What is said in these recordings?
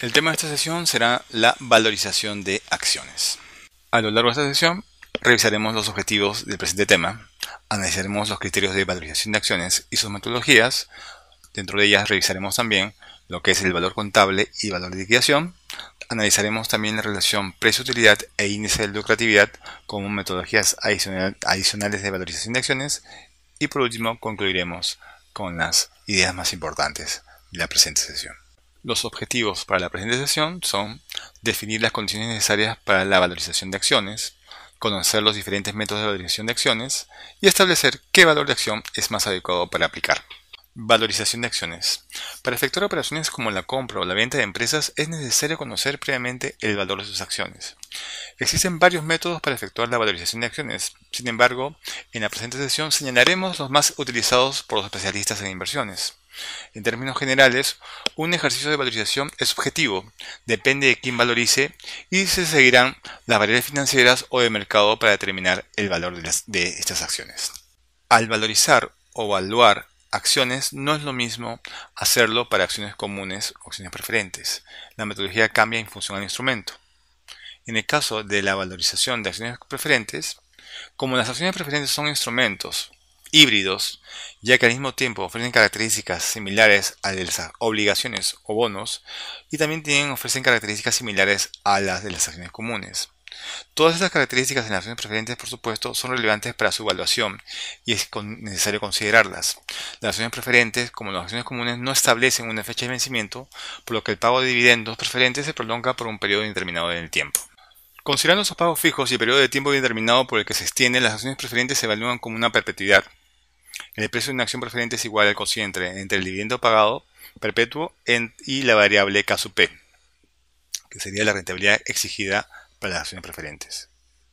El tema de esta sesión será la valorización de acciones. A lo largo de esta sesión revisaremos los objetivos del presente tema, analizaremos los criterios de valorización de acciones y sus metodologías, dentro de ellas revisaremos también lo que es el valor contable y valor de liquidación, analizaremos también la relación precio-utilidad e índice de lucratividad como metodologías adicionales de valorización de acciones y por último concluiremos con las ideas más importantes de la presente sesión. Los objetivos para la presente sesión son definir las condiciones necesarias para la valorización de acciones, conocer los diferentes métodos de valorización de acciones y establecer qué valor de acción es más adecuado para aplicar. Valorización de acciones. Para efectuar operaciones como la compra o la venta de empresas es necesario conocer previamente el valor de sus acciones. Existen varios métodos para efectuar la valorización de acciones. Sin embargo, en la presente sesión señalaremos los más utilizados por los especialistas en inversiones. En términos generales, un ejercicio de valorización es subjetivo, depende de quién valorice y se seguirán las variables financieras o de mercado para determinar el valor de, estas acciones. Al valorizar o evaluar acciones no es lo mismo hacerlo para acciones comunes o acciones preferentes. La metodología cambia en función al instrumento. En el caso de la valorización de acciones preferentes, como las acciones preferentes son instrumentos, híbridos, ya que al mismo tiempo ofrecen características similares a las obligaciones o bonos y también tienen, ofrecen características similares a las de las acciones comunes. Todas estas características en las acciones preferentes, por supuesto, son relevantes para su evaluación y es necesario considerarlas. Las acciones preferentes, como las acciones comunes, no establecen una fecha de vencimiento, por lo que el pago de dividendos preferentes se prolonga por un periodo indeterminado en el tiempo. Considerando esos pagos fijos y el periodo de tiempo indeterminado por el que se extienden, las acciones preferentes se evalúan como una perpetuidad, el precio de una acción preferente es igual al cociente entre el dividendo pagado perpetuo en, y la variable K sub P, que sería la rentabilidad exigida para las acciones preferentes.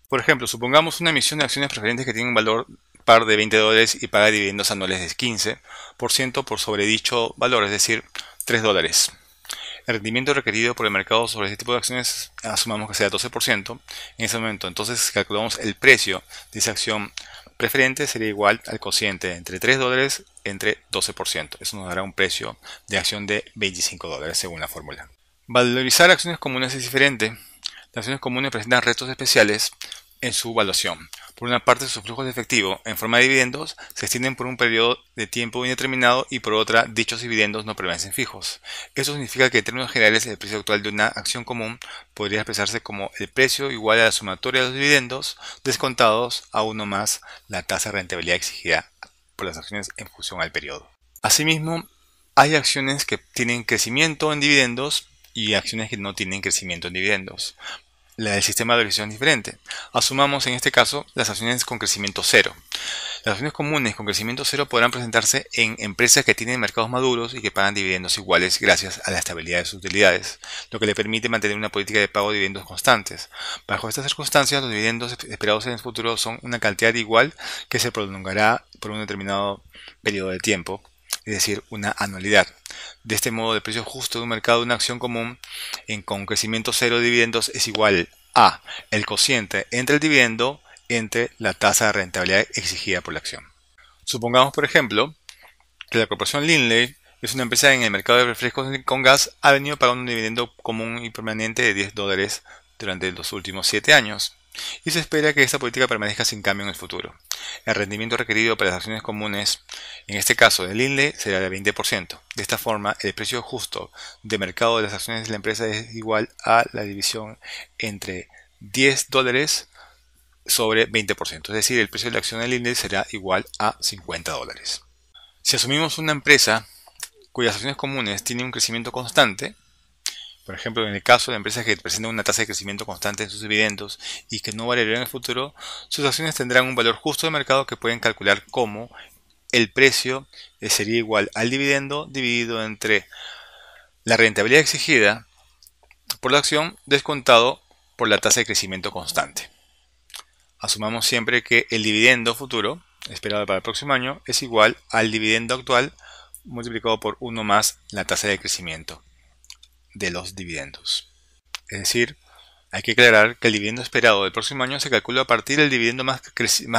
Por ejemplo, supongamos una emisión de acciones preferentes que tiene un valor par de 20 dólares y paga dividendos anuales de 15% por sobre dicho valor, es decir, 3 dólares. El rendimiento requerido por el mercado sobre este tipo de acciones asumamos que sea 12% en ese momento. Entonces calculamos el precio de esa acción preferente sería igual al cociente entre 3 dólares entre 12%. Eso nos dará un precio de acción de 25 dólares según la fórmula. Valorizar acciones comunes es diferente. Las acciones comunes presentan retos especiales en su evaluación. Por una parte, sus flujos de efectivo en forma de dividendos se extienden por un periodo de tiempo indeterminado y por otra, dichos dividendos no permanecen fijos. Eso significa que en términos generales el precio actual de una acción común podría expresarse como el precio igual a la sumatoria de los dividendos descontados a uno más la tasa de rentabilidad exigida por las acciones en función al periodo. Asimismo, hay acciones que tienen crecimiento en dividendos y acciones que no tienen crecimiento en dividendos la del sistema de división es diferente. Asumamos en este caso las acciones con crecimiento cero. Las acciones comunes con crecimiento cero podrán presentarse en empresas que tienen mercados maduros y que pagan dividendos iguales gracias a la estabilidad de sus utilidades, lo que le permite mantener una política de pago de dividendos constantes. Bajo estas circunstancias, los dividendos esperados en el futuro son una cantidad igual que se prolongará por un determinado periodo de tiempo es decir, una anualidad. De este modo, el precio justo de un mercado de una acción común en, con crecimiento cero de dividendos es igual a el cociente entre el dividendo entre la tasa de rentabilidad exigida por la acción. Supongamos, por ejemplo, que la corporación Lindley es una empresa en el mercado de refrescos con gas, ha venido pagando un dividendo común y permanente de 10 dólares durante los últimos 7 años y se espera que esta política permanezca sin cambio en el futuro. El rendimiento requerido para las acciones comunes, en este caso del INLE, será de 20%. De esta forma, el precio justo de mercado de las acciones de la empresa es igual a la división entre 10 dólares sobre 20%, es decir, el precio de la acción del INLE será igual a 50 dólares. Si asumimos una empresa cuyas acciones comunes tienen un crecimiento constante, por ejemplo, en el caso de empresas que presentan una tasa de crecimiento constante en sus dividendos y que no variarán en el futuro, sus acciones tendrán un valor justo de mercado que pueden calcular como el precio eh, sería igual al dividendo dividido entre la rentabilidad exigida por la acción descontado por la tasa de crecimiento constante. Asumamos siempre que el dividendo futuro, esperado para el próximo año, es igual al dividendo actual multiplicado por 1 más la tasa de crecimiento de los dividendos. Es decir, hay que aclarar que el dividendo esperado del próximo año se calcula a partir del dividendo más,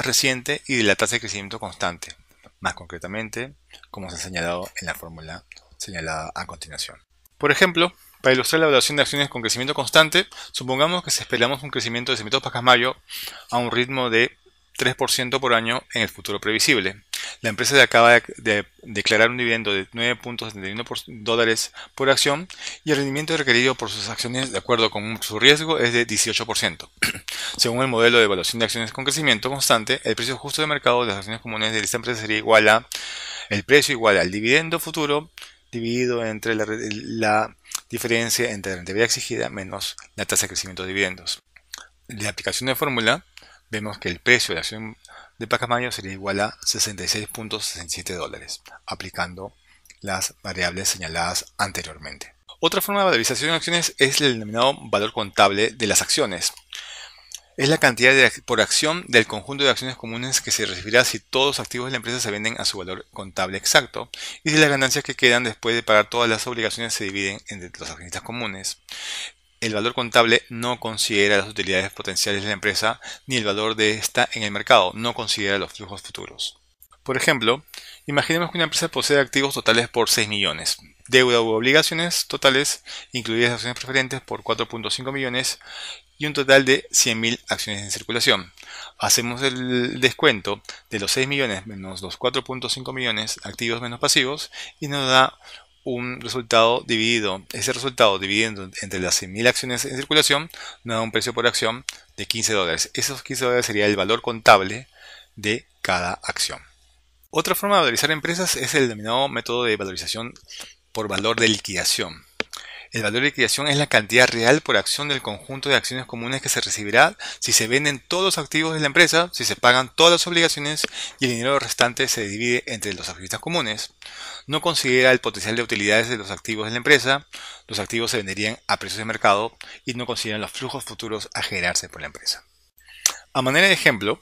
reciente y de la tasa de crecimiento constante, más concretamente, como se ha señalado en la fórmula señalada a continuación. Por ejemplo, para ilustrar la evaluación de acciones con crecimiento constante, supongamos que esperamos un crecimiento de Cemento mayo a un ritmo de 3% por año en el futuro previsible, la empresa acaba de, declarar un dividendo de 9.71 dólares por acción y el rendimiento requerido por sus acciones de acuerdo con su riesgo es de 18%. Según el modelo de evaluación de acciones con crecimiento constante, el precio justo de mercado de las acciones comunes de esta empresa sería igual a el precio igual al dividendo futuro dividido entre la, diferencia entre la rentabilidad exigida menos la tasa de crecimiento de dividendos. la aplicación de fórmula, vemos que el precio de la acción de Pacamayo sería igual a 66.67 dólares, aplicando las variables señaladas anteriormente. Otra forma de valorización de acciones es el denominado valor contable de las acciones. Es la cantidad por acción del conjunto de acciones comunes que se recibirá si todos los activos de la empresa se venden a su valor contable exacto y si las ganancias que quedan después de pagar todas las obligaciones se dividen entre los accionistas comunes el valor contable no considera las utilidades potenciales de la empresa ni el valor de esta en el mercado, no considera los flujos futuros. Por ejemplo, imaginemos que una empresa posee activos totales por 6 millones, deuda u obligaciones totales, incluidas acciones preferentes, por 4.5 millones y un total de 100.000 acciones en circulación. Hacemos el descuento de los 6 millones menos los 4.5 millones activos menos pasivos y nos da un resultado dividido, ese resultado dividiendo entre las 100.000 acciones en circulación, nos da un precio por acción de 15 dólares. Esos 15 dólares sería el valor contable de cada acción. Otra forma de valorizar empresas es el denominado método de valorización por valor de liquidación. El valor de liquidación es la cantidad real por acción del conjunto de acciones comunes que se recibirá si se venden todos los activos de la empresa, si se pagan todas las obligaciones y el dinero restante se divide entre los accionistas comunes. No considera el potencial de utilidades de los activos de la empresa, los activos se venderían a precios de mercado y no consideran los flujos futuros a generarse por la empresa. A manera de ejemplo,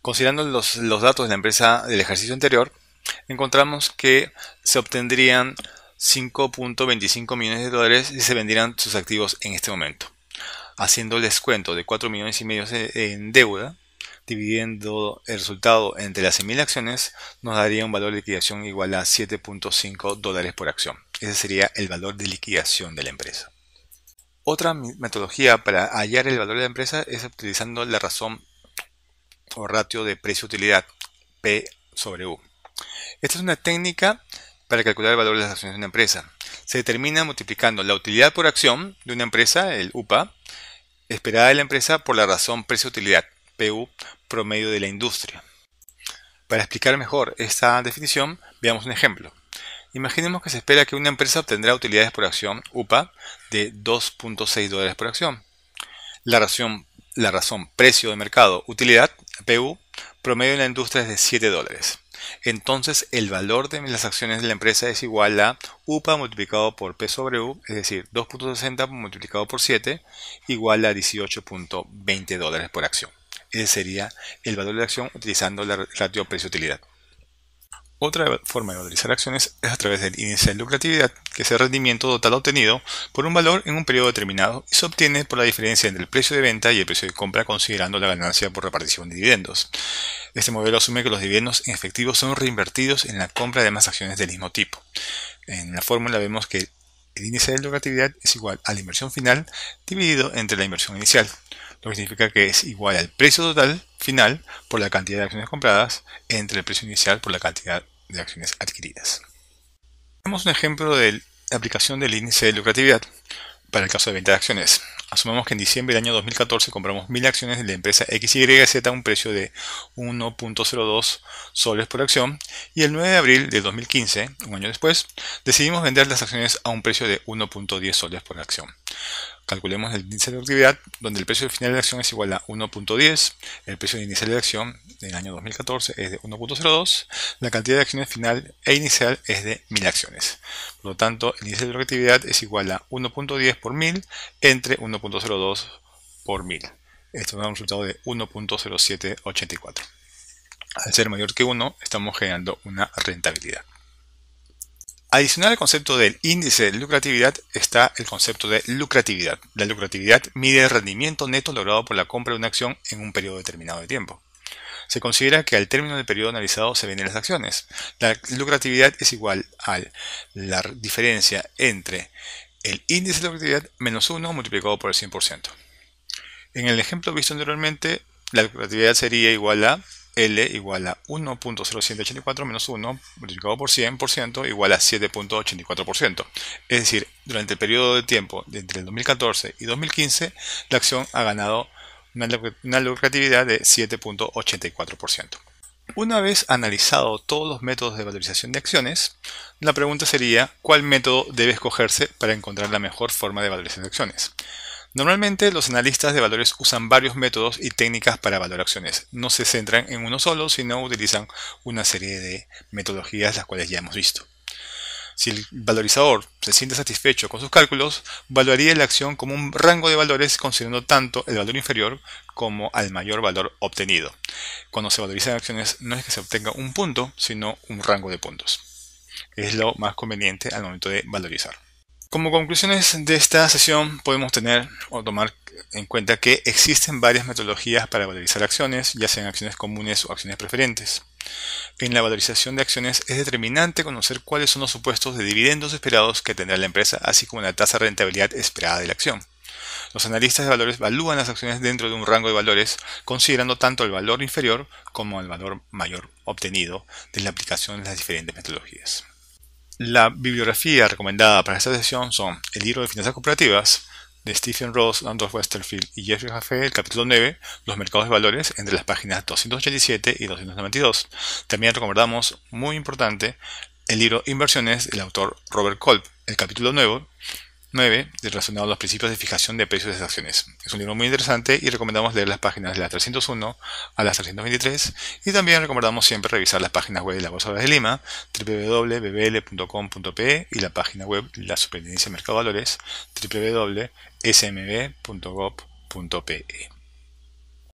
considerando los, los datos de la empresa del ejercicio anterior, encontramos que se obtendrían 5.25 millones de dólares y se vendieran sus activos en este momento. Haciendo el descuento de 4 millones y medio en deuda, dividiendo el resultado entre las 100.000 acciones, nos daría un valor de liquidación igual a 7.5 dólares por acción. Ese sería el valor de liquidación de la empresa. Otra metodología para hallar el valor de la empresa es utilizando la razón o ratio de precio-utilidad, P sobre U. Esta es una técnica para calcular el valor de las acciones de una empresa. Se determina multiplicando la utilidad por acción de una empresa, el UPA, esperada de la empresa por la razón precio-utilidad, PU, promedio de la industria. Para explicar mejor esta definición, veamos un ejemplo. Imaginemos que se espera que una empresa obtendrá utilidades por acción, UPA, de 2.6 dólares por acción. La razón, la razón precio de mercado, utilidad, PU, promedio de la industria es de 7 dólares entonces el valor de las acciones de la empresa es igual a UPA multiplicado por P sobre U, es decir, 2.60 multiplicado por 7 igual a 18.20 dólares por acción. Ese sería el valor de la acción utilizando la ratio precio-utilidad. Otra forma de valorizar acciones es a través del índice de lucratividad, que es el rendimiento total obtenido por un valor en un periodo determinado y se obtiene por la diferencia entre el precio de venta y el precio de compra considerando la ganancia por repartición de dividendos. Este modelo asume que los dividendos en efectivo son reinvertidos en la compra de más acciones del mismo tipo. En la fórmula vemos que el índice de lucratividad es igual a la inversión final dividido entre la inversión inicial, lo que significa que es igual al precio total final por la cantidad de acciones compradas entre el precio inicial por la cantidad de acciones adquiridas. Tenemos un ejemplo de aplicación del índice de lucratividad para el caso de venta de acciones. Asumamos que en diciembre del año 2014 compramos 1000 acciones de la empresa XYZ a un precio de 1.02 soles por acción y el 9 de abril de 2015, un año después, decidimos vender las acciones a un precio de 1.10 soles por acción calculemos el índice de actividad donde el precio final de la acción es igual a 1.10, el precio inicial de la acción en el año 2014 es de 1.02, la cantidad de acciones final e inicial es de 1000 acciones. Por lo tanto, el índice de rentabilidad es igual a 1.10 por 1000 entre 1.02 por 1000. Esto nos da un resultado de 1.0784. Al ser mayor que 1, estamos generando una rentabilidad. Adicional al concepto del índice de lucratividad está el concepto de lucratividad. La lucratividad mide el rendimiento neto logrado por la compra de una acción en un periodo determinado de tiempo. Se considera que al término del periodo analizado se venden las acciones. La lucratividad es igual a la diferencia entre el índice de lucratividad menos 1 multiplicado por el 100%. En el ejemplo visto anteriormente, la lucratividad sería igual a L igual a 1.0784 menos 1 multiplicado por 100% igual a 7.84%. Es decir, durante el periodo de tiempo entre el 2014 y 2015, la acción ha ganado una, una lucratividad de 7.84%. Una vez analizado todos los métodos de valorización de acciones, la pregunta sería cuál método debe escogerse para encontrar la mejor forma de valorización de acciones. Normalmente los analistas de valores usan varios métodos y técnicas para valorar acciones. No se centran en uno solo, sino utilizan una serie de metodologías las cuales ya hemos visto. Si el valorizador se siente satisfecho con sus cálculos, valoraría la acción como un rango de valores considerando tanto el valor inferior como al mayor valor obtenido. Cuando se valorizan acciones no es que se obtenga un punto, sino un rango de puntos. Es lo más conveniente al momento de valorizar. Como conclusiones de esta sesión podemos tener o tomar en cuenta que existen varias metodologías para valorizar acciones, ya sean acciones comunes o acciones preferentes. En la valorización de acciones es determinante conocer cuáles son los supuestos de dividendos esperados que tendrá la empresa, así como la tasa de rentabilidad esperada de la acción. Los analistas de valores evalúan las acciones dentro de un rango de valores, considerando tanto el valor inferior como el valor mayor obtenido de la aplicación de las diferentes metodologías. La bibliografía recomendada para esta sesión son el libro de finanzas Cooperativas de Stephen Ross, Randolph Westerfield y Jeffrey Jaffe, el capítulo 9, Los mercados de valores, entre las páginas 287 y 292. También recomendamos, muy importante, el libro Inversiones del autor Robert Kolb, el capítulo 9, 9 relacionado a los principios de fijación de precios de acciones. Es un libro muy interesante y recomendamos leer las páginas de la 301 a las 323 y también recomendamos siempre revisar las páginas web de la Bolsa de Lima, www.bbl.com.pe y la página web de la Superintendencia de Mercado Valores, www.smb.gov.pe.